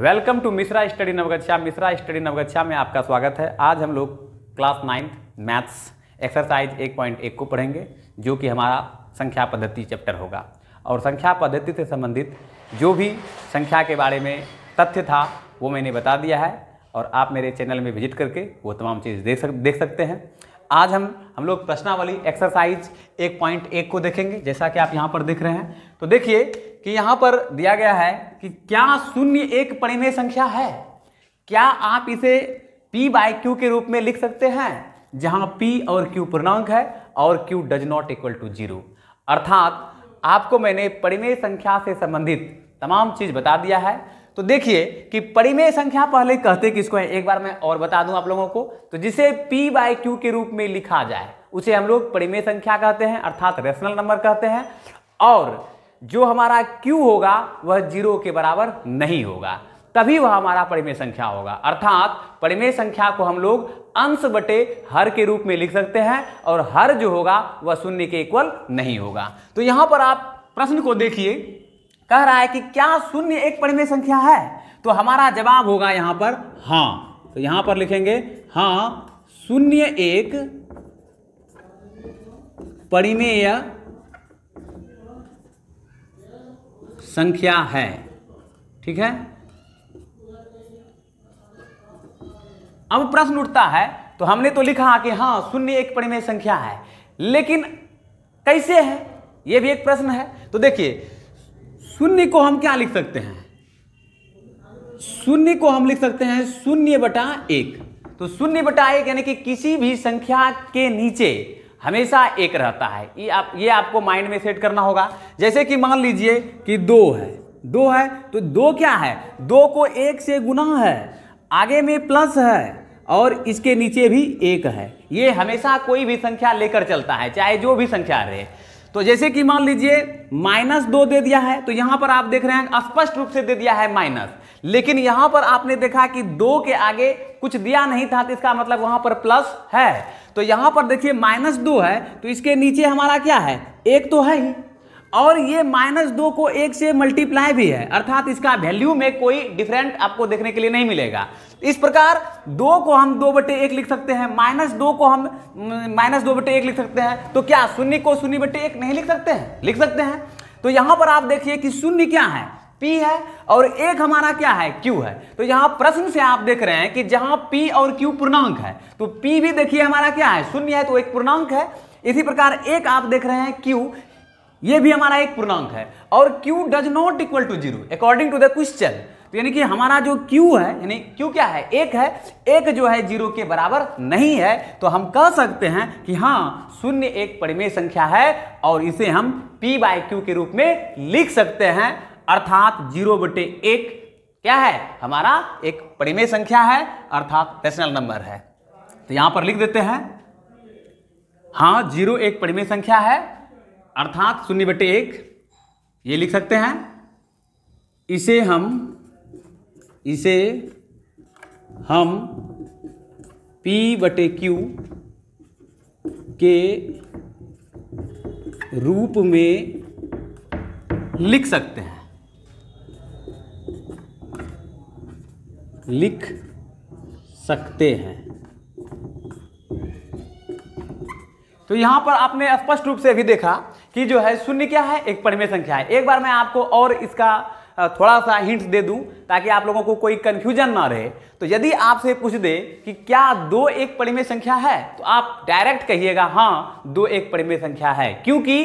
welcome to Mishra study Navgachha Mishra study Navgachha में आपका स्वागत है आज हम लोग क्लास नाइन्थ मैथ्स एक्सरसाइज एक पॉइंट एक को पढ़ेंगे जो कि हमारा संख्या पद्धति चैप्टर होगा और संख्या पद्धति से संबंधित जो भी संख्या के बारे में तथ्य था वो मैंने बता दिया है और आप मेरे चैनल में विजिट करके वो तमाम चीज़ देख सक देख सकते हैं आज हम हम लोग प्रश्नावली एक्सरसाइज एक पॉइंट एक को देखेंगे जैसा कि आप यहाँ पर देख रहे हैं तो देखिए कि यहाँ पर दिया गया है कि क्या शून्य एक परिमेय संख्या है क्या आप इसे p बाय क्यू के रूप में लिख सकते हैं जहाँ p और q पूर्णांक है और q does not equal to zero अर्थात आपको मैंने परिमेय संख्या से संबंधित तमाम चीज़ बता दिया है तो देखिए कि परिमेय संख्या पहले कहते किसको है एक बार मैं और बता दूं आप लोगों को तो जिसे p बाय क्यू के रूप में लिखा जाए उसे हम लोग परिमेय संख्या कहते हैं अर्थात रेशनल नंबर कहते हैं और जो हमारा q होगा वह जीरो के बराबर नहीं होगा तभी वह हमारा परिमेय संख्या होगा अर्थात परिमेय संख्या को हम लोग अंश बटे हर के रूप में लिख सकते हैं और हर जो होगा वह शून्य के इक्वल नहीं होगा तो यहां पर आप प्रश्न को देखिए कह रहा है कि क्या शून्य एक परिमेय संख्या है तो हमारा जवाब होगा यहां पर हाँ तो यहां पर लिखेंगे हां शून्य एक परिमेय संख्या है ठीक है अब प्रश्न उठता है तो हमने तो लिखा कि हां शून्य एक परिमेय संख्या है लेकिन कैसे है यह भी एक प्रश्न है तो देखिए शून्य को हम क्या लिख सकते हैं शून्य को हम लिख सकते हैं शून्य बटा एक तो शून्य बटा एक यानी कि किसी भी संख्या के नीचे हमेशा एक रहता है ये आप ये आपको माइंड में सेट करना होगा जैसे कि मान लीजिए कि दो है दो है तो दो क्या है दो को एक से गुना है आगे में प्लस है और इसके नीचे भी एक है ये हमेशा कोई भी संख्या लेकर चलता है चाहे जो भी संख्या रहे तो जैसे कि मान लीजिए माइनस दो दे दिया है तो यहां पर आप देख रहे हैं स्पष्ट रूप से दे दिया है माइनस लेकिन यहां पर आपने देखा कि दो के आगे कुछ दिया नहीं था तो इसका मतलब वहां पर प्लस है तो यहां पर देखिए माइनस दो है तो इसके नीचे हमारा क्या है एक तो है ही और ये माइनस दो को एक से मल्टीप्लाई भी है अर्थात इसका वैल्यू में कोई डिफरेंट आपको देखने के लिए नहीं मिलेगा इस प्रकार दो को हम दो बटे एक लिख सकते हैं माइनस दो को हम माइनस दो बटे एक लिख सकते हैं तो क्या शून्य को शून्य बटे एक नहीं लिख सकते हैं लिख सकते हैं तो यहां पर आप देखिए कि शून्य क्या है P है और एक हमारा क्या है Q है तो यहाँ प्रश्न से आप देख रहे हैं कि जहां P और Q पूर्णांक है तो P भी देखिए हमारा क्या है शून्य है तो एक पूर्णांक है इसी प्रकार एक आप देख रहे हैं Q ये भी हमारा एक पूर्णांक है और q does not equal to zero according to the question तो यानी कि हमारा जो q है यानी q क्या है एक है एक जो है जीरो के बराबर नहीं है तो हम कह सकते हैं कि हाँ शून्य एक परिमेय संख्या है और इसे हम p बाई क्यू के रूप में लिख सकते हैं अर्थात जीरो बटे एक क्या है हमारा एक परिमेय संख्या है अर्थात डेसिमल नंबर है तो यहां पर लिख देते हैं हाँ जीरो एक परिमेय संख्या है अर्थात शून्य बटे एक ये लिख सकते हैं इसे हम इसे हम P बटे क्यू के रूप में लिख सकते हैं लिख सकते हैं तो यहां पर आपने स्पष्ट रूप से भी देखा कि जो है शून्य क्या है एक परिमेय संख्या है एक बार मैं आपको और इसका थोड़ा सा हिंट दे दूं ताकि आप लोगों को कोई कंफ्यूजन ना रहे तो यदि आपसे पूछ दे कि क्या दो एक परिमेय संख्या है तो आप डायरेक्ट कहिएगा हाँ दो एक परिमेय संख्या है क्योंकि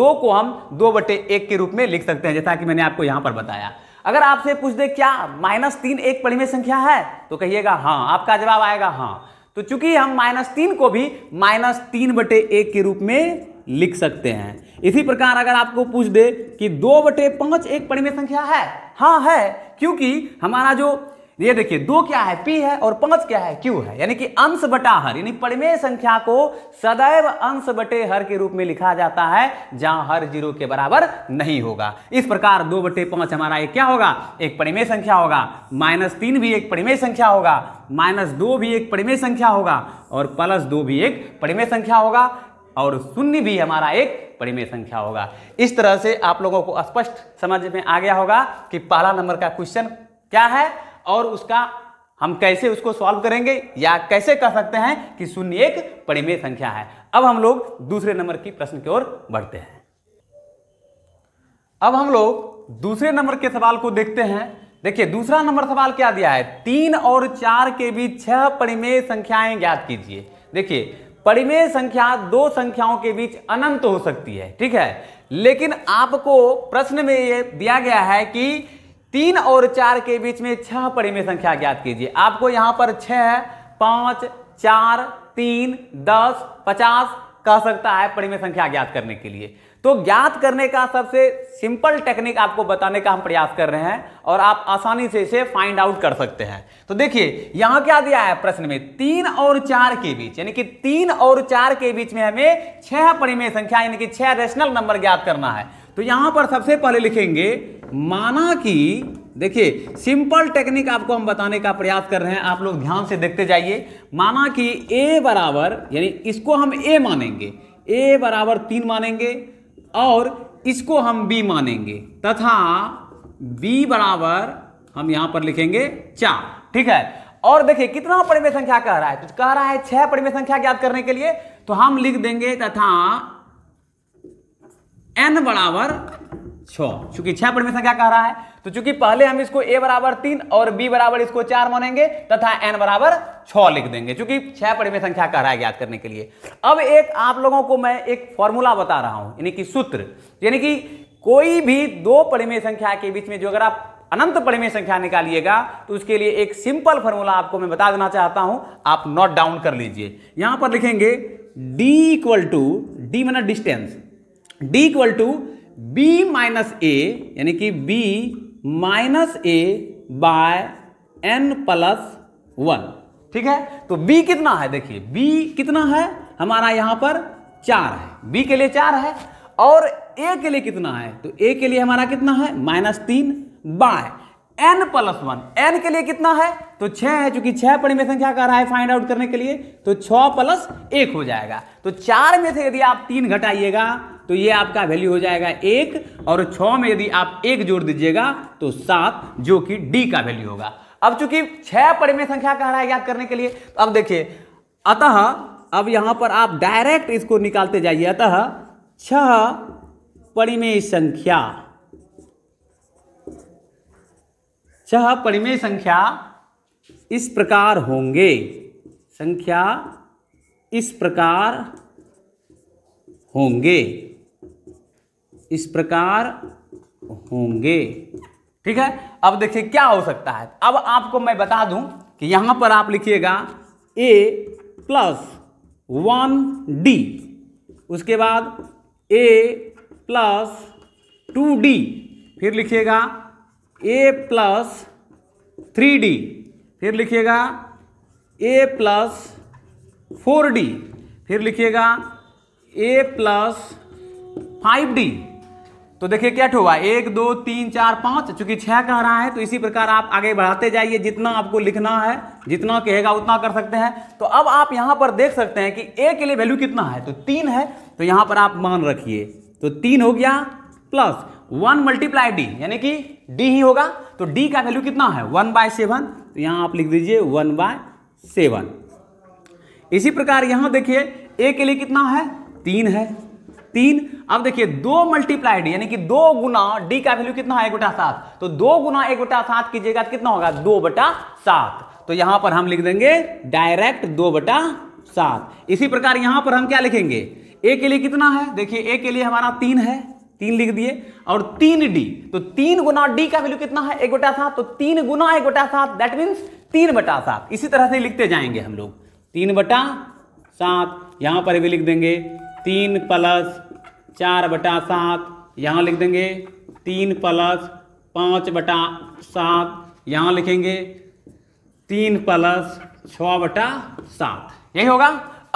दो को हम दो बटे एक के रूप में लिख सकते हैं जैसा कि मैंने आपको यहां पर बताया अगर आपसे पूछ दे क्या माइनस तीन एक परिमेय संख्या है तो कहिएगा हाँ आपका जवाब आएगा हाँ तो चूंकि हम माइनस तीन को भी माइनस तीन बटे एक के रूप में लिख सकते हैं इसी प्रकार अगर आपको पूछ दे कि दो बटे पाँच एक परिमेय संख्या है हाँ है क्योंकि हमारा जो ये देखिए दो क्या है पी है और पांच क्या है क्यू है यानी कि अंश बटा हर यानी परिमेय संख्या को सदैव अंश बटे हर के रूप में लिखा जाता है जहां हर जीरो के बराबर नहीं होगा इस प्रकार दो बटे पांच हमारा एक क्या होगा एक परिमेय संख्या होगा माइनस तीन भी एक परिमेय संख्या होगा माइनस दो भी एक परिमेय संख्या होगा और प्लस दो भी एक परिमेय संख्या होगा और शून्य भी हमारा एक परिमेय संख्या होगा इस तरह से आप लोगों को स्पष्ट समझ में आ गया होगा कि पहला नंबर का क्वेश्चन क्या है और उसका हम कैसे उसको सॉल्व करेंगे या कैसे कह सकते हैं कि शून्य एक परिमेय संख्या है अब हम लोग दूसरे नंबर की प्रश्न की ओर बढ़ते हैं अब हम लोग दूसरे नंबर के सवाल को देखते हैं देखिए दूसरा नंबर सवाल क्या दिया है तीन और चार के बीच छह परिमेय संख्याएं ज्ञात कीजिए देखिए परिमेय संख्या दो संख्याओं के बीच अनंत हो सकती है ठीक है लेकिन आपको प्रश्न में यह दिया गया है कि तीन और चार के बीच में छह परिमेय संख्या ज्ञात कीजिए आपको यहां पर छह पांच चार तीन दस पचास कह सकता है परिमेय संख्या ज्ञात करने के लिए तो ज्ञात करने का सबसे सिंपल टेक्निक आपको बताने का हम प्रयास कर रहे हैं और आप आसानी से इसे फाइंड आउट कर सकते हैं तो देखिए यहां क्या दिया है प्रश्न में तीन और चार के बीच यानी कि तीन और चार के बीच में हमें छह परिमेय संख्या यानी कि छह रेशनल नंबर ज्ञात करना है तो यहां पर सबसे पहले लिखेंगे माना कि देखिए सिंपल टेक्निक आपको हम बताने का प्रयास कर रहे हैं आप लोग ध्यान से देखते जाइए माना कि ए बराबर यानी इसको हम ए मानेंगे ए बराबर तीन मानेंगे और इसको हम बी मानेंगे तथा बी बराबर हम यहां पर लिखेंगे चार ठीक है और देखिए कितना परिमेय संख्या कह रहा है तो कह रहा है छह परिमेय संख्या ज्ञात करने के लिए तो हम लिख देंगे तथा एन बराबर छः चूंकि छह परिमित संख्या कह रहा है तो चूंकि पहले हम इसको ए बराबर तीन और बी बराबर इसको चार मानेंगे तथा एन बराबर छ लिख देंगे चूंकि छह परिमित संख्या कह रहा है ज्ञात करने के लिए अब एक आप लोगों को मैं एक फॉर्मूला बता रहा हूं यानी कि सूत्र यानी कि कोई भी दो परिमेय संख्या के बीच में जो अगर आप अनंत परिमेय संख्या निकालिएगा तो उसके लिए एक सिंपल फॉर्मूला आपको मैं बता देना चाहता हूं आप नोट डाउन कर लीजिए यहां पर लिखेंगे d इक्वल टू डी मैंने distance d equal to b minus A यानी कि b minus A by N plus one ठीक है तो b कितना है देखिए b कितना है हमारा यहां पर चार है b के लिए चार है और a के लिए कितना है तो a के लिए हमारा कितना है माइनस तीन by N plus one N के लिए कितना है तो छह है चूंकि छह परिमेय संख्या कर रहा है फाइंड आउट करने के लिए तो छ प्लस एक हो जाएगा तो चार में से यदि आप तीन घटाइएगा तो ये आपका वैल्यू हो जाएगा एक और छ में यदि आप एक जोड़ दीजिएगा तो सात जो कि डी का वैल्यू होगा अब चूंकि छह परिमेय संख्या कह रहा है याद करने के लिए तो अब देखिए अतः अब यहां पर आप डायरेक्ट इसको निकालते जाइए अतः छह परिमेय संख्या छह परिमेय संख्या इस प्रकार होंगे संख्या इस प्रकार होंगे इस प्रकार होंगे ठीक है अब देखिए क्या हो सकता है अब आपको मैं बता दूं कि यहां पर आप लिखिएगा ए प्लस वन डी उसके बाद ए प्लस टू डी फिर लिखिएगा ए प्लस थ्री डी फिर लिखिएगा ए प्लस फोर डी फिर लिखिएगा ए प्लस फाइव डी तो देखिए क्या हुआ एक दो तीन चार पाँच चूंकि छह कह रहा है तो इसी प्रकार आप आगे बढ़ाते जाइए जितना आपको लिखना है जितना कहेगा उतना कर सकते हैं तो अब आप यहां पर देख सकते हैं कि ए के लिए वैल्यू कितना है तो तीन है तो यहां पर आप मान रखिए तो तीन हो गया प्लस वन मल्टीप्लाई डी यानी कि डी ही होगा तो डी का वैल्यू कितना है वन बाय सेवन तो यहाँ आप लिख दीजिए वन बाय सेवन इसी प्रकार यहां देखिए ए के लिए कितना है तीन है तीन अब देखिए दो मल्टीप्लाइड यानी कि दो गुना डी का वैल्यू कितना है एक बटा सात तो दो गुना एक बटा सात कीजिएगा कितना होगा दो बटा सात तो यहां पर हम लिख देंगे डायरेक्ट दो बटा सात इसी प्रकार यहां पर हम क्या लिखेंगे ए के लिए कितना है देखिए ए के लिए हमारा तीन है तीन लिख दिए और तीन डी तो तीन गुना डी का वैल्यू कितना है एक बटा सात तो तीन गुना एक बटा सात दैट मीन्स तीन बटा सात इसी तरह से लिखते जाएंगे हम लोग तीन बटा सात यहां पर भी लिख देंगे तीन प्लस चार बटा सात यहाँ लिख देंगे तीन प्लस पाँच बटा सात यहाँ लिखेंगे तीन प्लस छ बटा सात यही होगा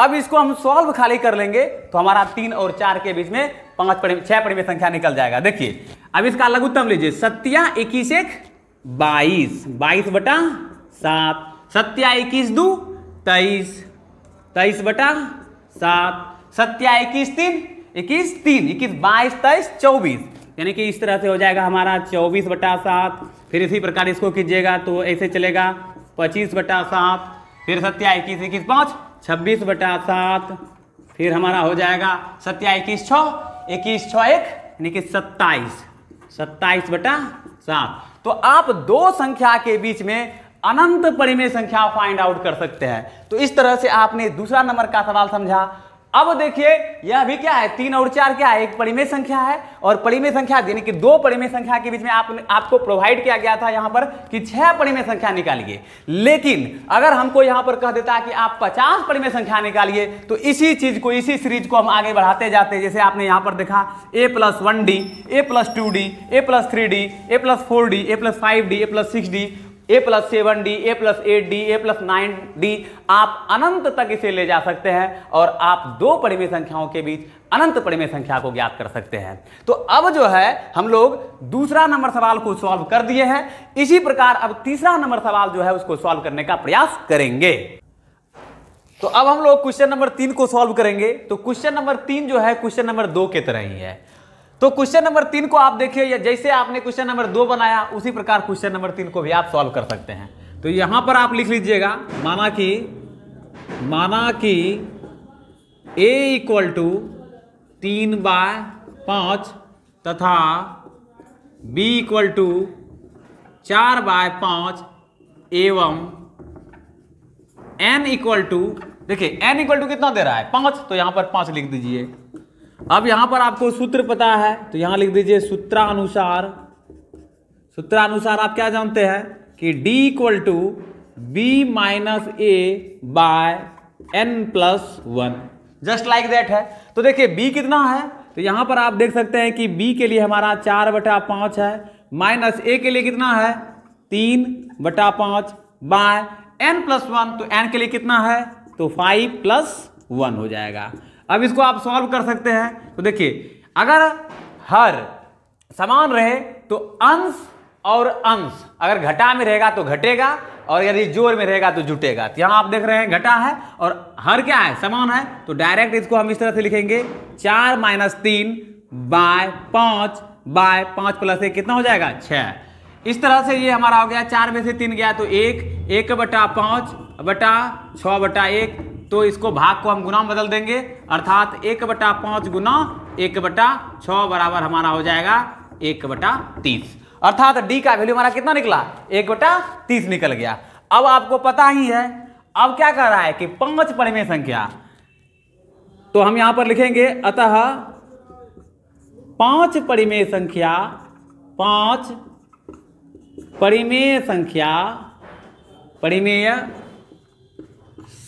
अब इसको हम सॉल्व खाली कर लेंगे तो हमारा तीन और चार के बीच में पांच पड़े छह में संख्या निकल जाएगा देखिए अब इसका लघुत्तम लीजिए सत्या इक्कीस एक बाईस बाईस बटा सात सत्या इक्कीस दू तेईस तेईस बटा सात सत्या इक्कीस तीन इक्कीस तीन इक्कीस बाईस तेईस चौबीस यानी कि इस तरह से हो जाएगा हमारा चौबीस बटा सात फिर इसी प्रकार इसको कीजिएगा तो ऐसे चलेगा पच्चीस बटा सात फिर सत्या इक्कीस इक्कीस पाँच छब्बीस बटा सात फिर हमारा हो जाएगा सत्या इक्कीस छः इक्कीस छः एक यानी कि सत्ताईस सत्ताईस बटा सात तो आप दो संख्या के बीच में अनंत परिमेय संख्या फाइंड आउट कर सकते हैं तो इस तरह से आपने दूसरा नंबर का सवाल समझा अब देखिए यह भी क्या है तीन और चार क्या है एक परिमेय संख्या है और परिमेय संख्या यानी कि दो परिमेय संख्या के बीच में आप, आपको प्रोवाइड किया गया था यहां पर कि छह परिमेय संख्या निकालिए लेकिन अगर हमको यहां पर कह देता कि आप पचास परिमेय संख्या निकालिए तो इसी चीज को इसी सीरीज को हम आगे बढ़ाते जाते जैसे आपने यहां पर देखा A plus one D A plus two D A plus three D A plus four D A plus five D A plus six D A plus seven D A plus eight D A plus nine D आप अनंत तक इसे ले जा सकते हैं और आप दो परिमेय संख्याओं के बीच अनंत परिमेय संख्या को ज्ञात कर सकते हैं तो अब जो है हम लोग दूसरा नंबर सवाल को सॉल्व कर दिए हैं इसी प्रकार अब तीसरा नंबर सवाल जो है उसको सॉल्व करने का प्रयास करेंगे तो अब हम लोग क्वेश्चन नंबर तीन को सॉल्व करेंगे तो क्वेश्चन नंबर तीन जो है क्वेश्चन नंबर दो के तरह ही है तो क्वेश्चन नंबर तीन को आप देखिए या जैसे आपने क्वेश्चन नंबर दो बनाया उसी प्रकार क्वेश्चन नंबर तीन को भी आप सॉल्व कर सकते हैं तो यहां पर आप लिख लीजिएगा माना कि माना कि ए इक्वल टू तीन बाय पांच तथा बी इक्वल टू चार बाय पांच एवं एन इक्वल टू देखिए एन इक्वल टू कितना दे रहा है पांच तो यहां पर पांच लिख दीजिए अब यहां पर आपको सूत्र पता है तो यहां लिख दीजिए सूत्रानुसार सूत्रानुसार आप क्या जानते हैं कि d equal to B minus A by N plus one just like that है तो देखिए b कितना है तो यहां पर आप देख सकते हैं कि b के लिए हमारा चार बटा पांच है माइनस ए के लिए कितना है तीन बटा पांच बाय एन प्लस वन तो एन के लिए कितना है तो फाइव प्लस वन हो जाएगा अब इसको आप सॉल्व कर सकते हैं तो देखिए अगर हर समान रहे तो अंश और अंश अगर घटा में रहेगा तो घटेगा और यदि जोर में रहेगा तो जुटेगा तो यहाँ आप देख रहे हैं घटा है और हर क्या है समान है तो डायरेक्ट इसको हम इस तरह से लिखेंगे चार माइनस तीन बाय पाँच बाय पाँच प्लस एक कितना हो जाएगा छः इस तरह से ये हमारा हो गया चार में से तीन गया तो एक एक बटा पाँच बटा छः बटा एक तो इसको भाग को हम गुना में बदल देंगे अर्थात एक बटा पाँच गुना एक बटा छ बराबर हमारा हो जाएगा एक बटा तीस अर्थात डी का वैल्यू हमारा कितना निकला एक बटा तीस निकल गया अब आपको पता ही है अब क्या कह रहा है कि पांच परिमेय संख्या तो हम यहां पर लिखेंगे अतः पांच परिमेय संख्या पांच परिमेय संख्या परिमेय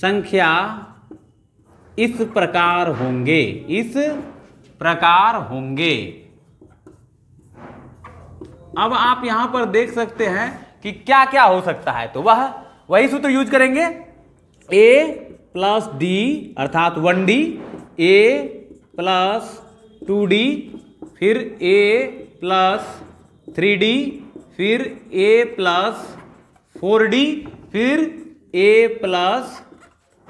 संख्या इस प्रकार होंगे इस प्रकार होंगे अब आप यहां पर देख सकते हैं कि क्या क्या हो सकता है तो वह वही सूत्र यूज करेंगे ए प्लस डी अर्थात one D A plus two D फिर ए प्लस थ्री डी फिर ए प्लस फोर डी फिर ए प्लस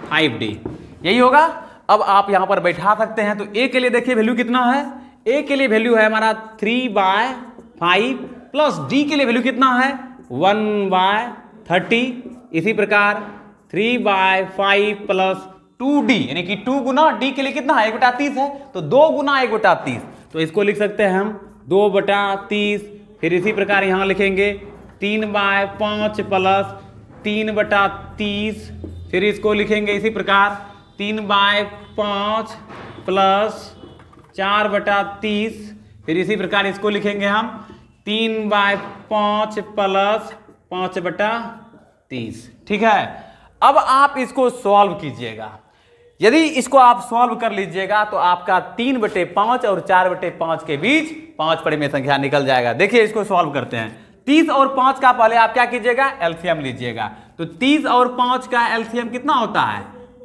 फाइव डी यही होगा अब आप यहां पर बैठा सकते हैं तो ए के लिए देखिए वैल्यू कितना है ए के लिए वैल्यू है हमारा three by five plus D के लिए वैल्यू कितना है वन बाय थर्टी इसी प्रकार three by five plus two D यानी कि टू गुना डी के लिए कितना है एक बटा तीस है तो दो गुना एक बटा तीस तो इसको लिख सकते हैं हम दो बटा तीस फिर इसी प्रकार यहाँ लिखेंगे तीन बाय पाँच प्लस तीन बटा तीस फिर इसको लिखेंगे इसी प्रकार तीन बाय पाँच प्लस चार बटा तीस फिर इसी प्रकार इसको लिखेंगे हम तीन बाय पाँच प्लस पाँच बटा तीस ठीक है अब आप इसको सॉल्व कीजिएगा यदि इसको आप सॉल्व कर लीजिएगा तो आपका तीन बटे पाँच और चार बटे पाँच के बीच पाँच परिमेय संख्या निकल जाएगा देखिए इसको सॉल्व करते हैं तीस और पाँच का पहले आप क्या कीजिएगा एल्फियम लीजिएगा तो तीस और पांच का एल्सियम कितना होता है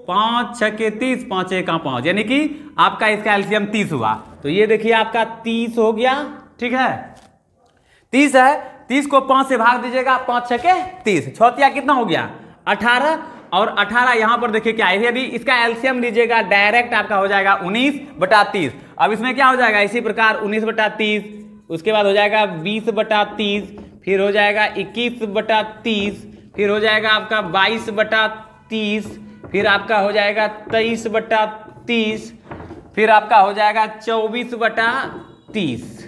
पाँच छ के तीस पाँच एक पाँच यानी कि आपका इसका एल्सियम तीस हुआ तो ये देखिए आपका तीस हो गया ठीक है तीस है तीस को पांच से भाग दीजिएगा पाँच छ के तीस छोतिया कितना हो गया अठारह और 18 यहां पर देखिए क्या है यदि इसका एल्सियम लीजिएगा डायरेक्ट आपका हो जाएगा उन्नीस बटा तीस अब इसमें क्या हो जाएगा इसी प्रकार उन्नीस बटा तीस उसके बाद हो जाएगा बीस बटा तीस फिर हो जाएगा इक्कीस बटा तीस फिर हो जाएगा आपका बाईस बटा तीस फिर आपका हो जाएगा तेईस बटा तीस फिर आपका हो जाएगा चौबीस बटा तीस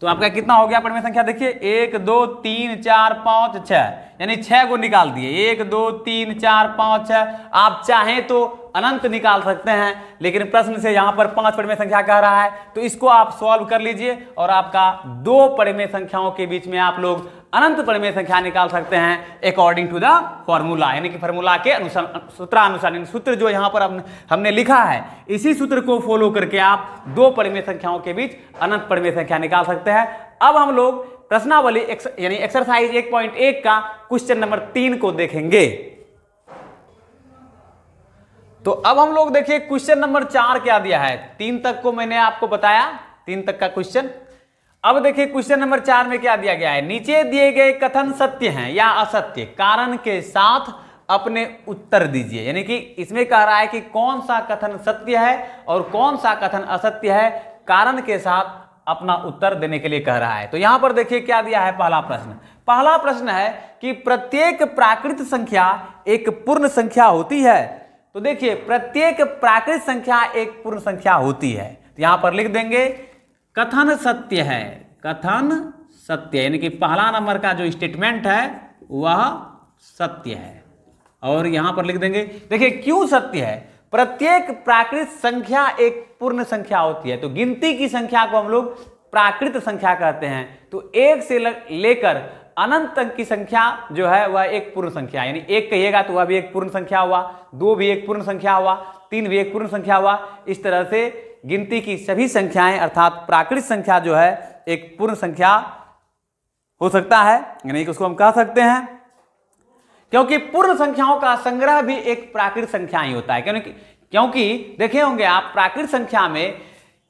तो आपका कितना हो गया परमे संख्या देखिए एक दो तीन चार पाँच छः यानी छः को निकाल दिए एक दो तीन चार पाँच छः आप चाहें तो अनंत निकाल सकते हैं लेकिन प्रश्न से यहाँ पर पांच परमे संख्या कह रहा है तो इसको आप सॉल्व कर लीजिए और आपका दो परिमेय संख्याओं के बीच में आप लोग अनंत परिमेय संख्या निकाल सकते हैं अकॉर्डिंग टू द फॉर्मूला यानी कि फॉर्मूला के अनुसार सूत्रानुसार सूत्र जो यहाँ पर हमने लिखा है इसी सूत्र को फॉलो करके आप दो परिमेय संख्याओं के बीच अनंत परिमेय संख्या निकाल सकते हैं अब हम लोग प्रश्नावली यानी एक्सरसाइज एक पॉइंट एक का क्वेश्चन नंबर तीन को देखेंगे तो अब हम लोग देखिए क्वेश्चन नंबर चार क्या दिया है तीन तक को मैंने आपको बताया तीन तक का क्वेश्चन अब देखिए क्वेश्चन नंबर चार में क्या दिया गया है नीचे दिए गए कथन सत्य हैं या असत्य कारण के साथ अपने उत्तर दीजिए यानी कि इसमें कह रहा है कि कौन सा कथन सत्य है और कौन सा कथन असत्य है कारण के साथ अपना उत्तर देने के लिए कह रहा है तो यहां पर देखिए क्या दिया है पहला प्रश्न पहला प्रश्न है कि प्रत्येक प्राकृत संख्या एक पूर्ण संख्या होती है तो देखिए प्रत्येक प्राकृत संख्या एक पूर्ण संख्या होती है तो यहां पर लिख देंगे कथन सत्य है कथन सत्य यानी कि पहला नंबर का जो स्टेटमेंट है वह सत्य है और यहां पर लिख देंगे देखिए क्यों सत्य है प्रत्येक प्राकृत संख्या एक पूर्ण संख्या होती है तो गिनती की संख्या को हम लोग प्राकृत संख्या कहते हैं तो एक से लेकर अनंत तक की संख्या जो है वह एक पूर्ण संख्या यानी एक कहिएगा तो वह भी एक पूर्ण संख्या हुआ दो भी एक पूर्ण संख्या हुआ तीन भी एक पूर्ण संख्या हुआ इस तरह से गिनती की सभी संख्याएं अर्थात प्राकृत संख्या जो है एक पूर्ण संख्या हो सकता है यानी कि उसको हम कह सकते हैं क्योंकि पूर्ण संख्याओं का संग्रह भी एक प्राकृत संख्या ही होता है क्योंकि क्योंकि देखे होंगे आप प्राकृत संख्या में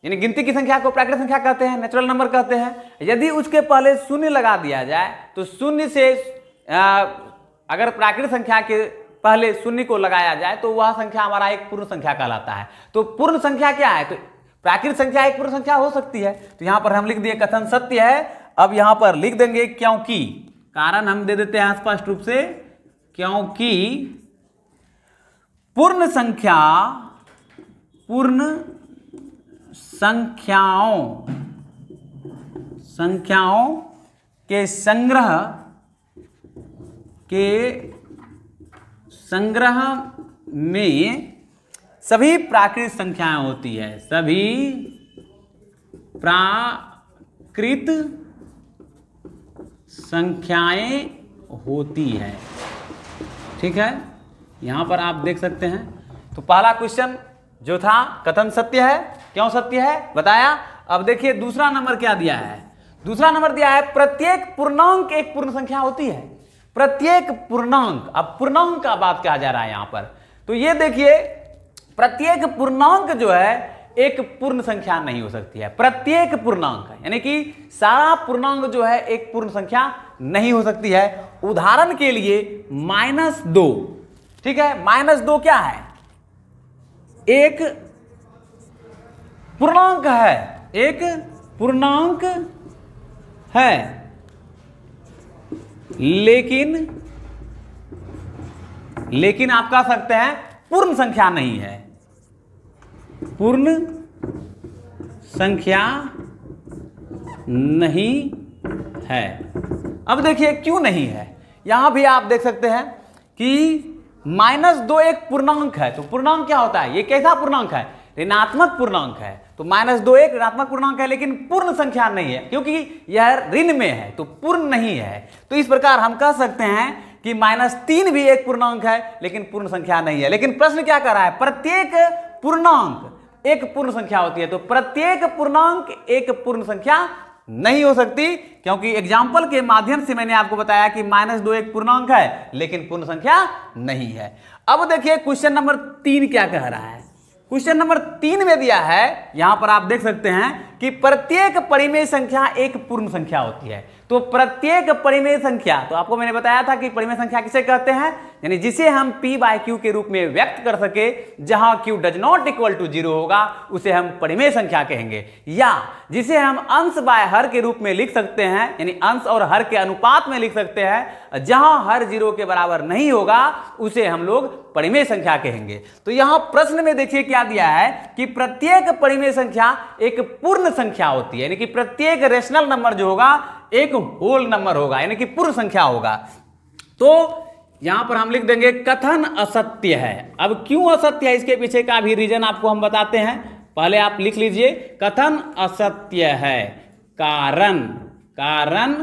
यानी गिनती की संख्या को प्राकृत संख्या कहते हैं नेचुरल नंबर कहते हैं यदि उसके पहले शून्य लगा दिया जाए तो शून्य से आ, अगर प्राकृत संख्या के पहले शून्य को लगाया जाए तो वह संख्या हमारा एक पूर्ण संख्या कहलाता है तो पूर्ण संख्या क्या है तो प्राकृत संख्या एक पूर्ण संख्या हो सकती है तो यहां पर हम लिख दिए कथन सत्य है अब यहां पर लिख देंगे क्योंकि कारण हम दे देते हैं स्पष्ट रूप से क्योंकि पूर्ण संख्या पूर्ण संख्याओं संख्याओं के संग्रह के संग्रह में सभी प्राकृत संख्याएं होती है सभी प्राकृत संख्याएं होती है ठीक है यहां पर आप देख सकते हैं तो पहला क्वेश्चन जो था कथन सत्य है क्यों सत्य है बताया अब देखिए दूसरा नंबर क्या दिया है दूसरा नंबर दिया है प्रत्येक पूर्णांक एक पूर्ण संख्या होती है प्रत्येक पूर्णांक अब पूर्णांक का बात कहा जा रहा है यहां पर तो ये देखिए प्रत्येक पूर्णांक जो है एक पूर्ण संख्या नहीं हो सकती है प्रत्येक पूर्णांक यानी कि सारा पूर्णांक जो है एक पूर्ण संख्या नहीं हो सकती है उदाहरण के लिए माइनस दो ठीक है माइनस दो क्या है एक पूर्णांक है एक पूर्णांक है लेकिन लेकिन आप कह सकते हैं पूर्ण संख्या नहीं है पूर्ण संख्या नहीं है अब देखिए क्यों नहीं है यहां भी आप देख सकते हैं कि माइनस दो एक पूर्णांक है तो पूर्णांक क्या होता है ये कैसा पूर्णांक है ऋणात्मक पूर्णांक है तो माइनस दो एक ऋणात्मक पूर्णांक है लेकिन पूर्ण संख्या नहीं है क्योंकि यह ऋण में है तो पूर्ण नहीं है तो इस प्रकार हम कह सकते हैं कि माइनस तीन भी एक पूर्णांक है लेकिन पूर्ण संख्या नहीं है लेकिन प्रश्न क्या कर रहा है प्रत्येक पूर्णांक एक पूर्ण संख्या होती है तो प्रत्येक पूर्णांक एक पूर्ण संख्या नहीं हो सकती क्योंकि एग्जाम्पल के माध्यम से मैंने आपको बताया कि माइनस दो एक पूर्णांक है लेकिन पूर्ण संख्या नहीं है अब देखिए क्वेश्चन नंबर तीन क्या कह रहा है क्वेश्चन नंबर तीन में दिया है यहां पर आप देख सकते हैं कि प्रत्येक परिमेय संख्या एक पूर्ण संख्या होती है तो प्रत्येक परिमेय संख्या तो आपको मैंने बताया था कि परिमेय संख्या किसे कहते हैं यानी जिसे हम p बाय क्यू के रूप में व्यक्त कर सके जहां q does not equal to zero होगा उसे हम परिमेय संख्या कहेंगे या जिसे हम अंश बाय हर के रूप में लिख सकते हैं यानी अंश और हर के अनुपात में लिख सकते हैं जहां हर जीरो के बराबर नहीं होगा उसे हम लोग परिमेय संख्या कहेंगे तो यहां प्रश्न में देखिए क्या दिया है कि प्रत्येक परिमेय संख्या एक पूर्ण संख्या होती है यानी कि प्रत्येक रेशनल नंबर जो होगा एक होल नंबर होगा यानी कि पूर्ण संख्या होगा तो यहां पर हम लिख देंगे कथन असत्य है अब क्यों असत्य है इसके पीछे का भी रीजन आपको हम बताते हैं पहले आप लिख लीजिए कथन असत्य है कारण कारण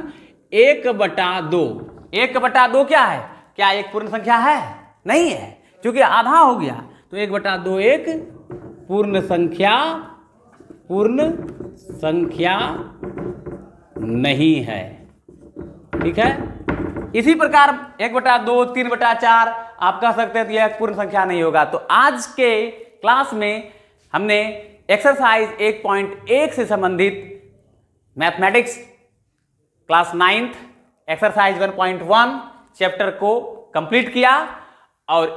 एक बटा दो एक बटा दो क्या है क्या एक पूर्ण संख्या है नहीं है क्योंकि आधा हो गया तो एक बटा दो एक पूर्ण संख्या पूर्ण संख्या नहीं है ठीक है इसी प्रकार एक बटा दो तीन बटा चार आप कह सकते हैं तो यह पूर्ण संख्या नहीं होगा तो आज के क्लास में हमने एक्सरसाइज एक पॉइंट एक से संबंधित mathematics class ninth exercise one point one chapter को कंप्लीट किया और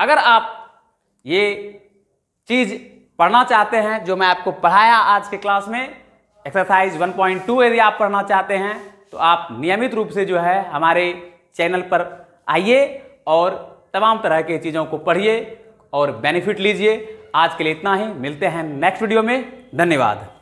अगर आप ये चीज़ पढ़ना चाहते हैं जो मैं आपको पढ़ाया आज के क्लास में एक्सरसाइज 1.2 यदि आप पढ़ना चाहते हैं तो आप नियमित रूप से जो है हमारे चैनल पर आइए और तमाम तरह के चीज़ों को पढ़िए और बेनिफिट लीजिए आज के लिए इतना ही मिलते हैं नेक्स्ट वीडियो में धन्यवाद